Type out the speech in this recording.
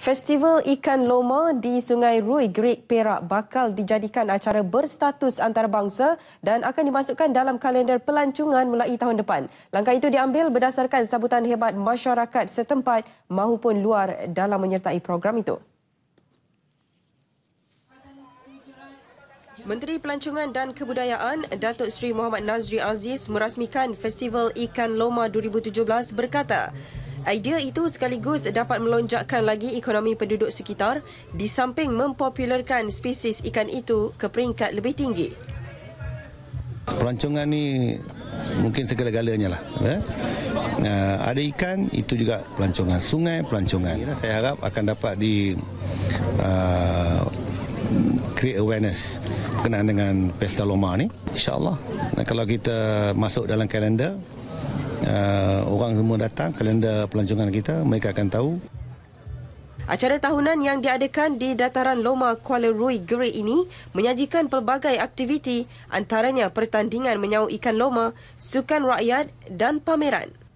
Festival Ikan Loma di Sungai Rui, Greek Perak bakal dijadikan acara berstatus antarabangsa dan akan dimasukkan dalam kalender pelancongan mulai tahun depan. Langkah itu diambil berdasarkan sambutan hebat masyarakat setempat maupun luar dalam menyertai program itu. Menteri Pelancongan dan Kebudayaan Datuk Seri Muhammad Nazri Aziz merasmikan Festival Ikan Loma 2017 berkata, Idea itu sekaligus dapat melonjakkan lagi ekonomi penduduk sekitar di samping mempopularkan spesies ikan itu ke peringkat lebih tinggi. Pelancongan ni mungkin segala-galanya lah. Ya. Eh? Nah, ada ikan, itu juga pelancongan. Sungai, pelancongan. Ya, saya harap akan dapat di uh, create awareness berkenaan dengan Pesta Loma ni. InsyaAllah. Nah, kalau kita masuk dalam kalender, uh, orang semua datang kalender pelancongan kita mereka akan tahu Acara tahunan yang diadakan di dataran Loma Kuala Rui Geri ini menyajikan pelbagai aktiviti antaranya pertandingan menyau ikan loma, sukan rakyat dan pameran.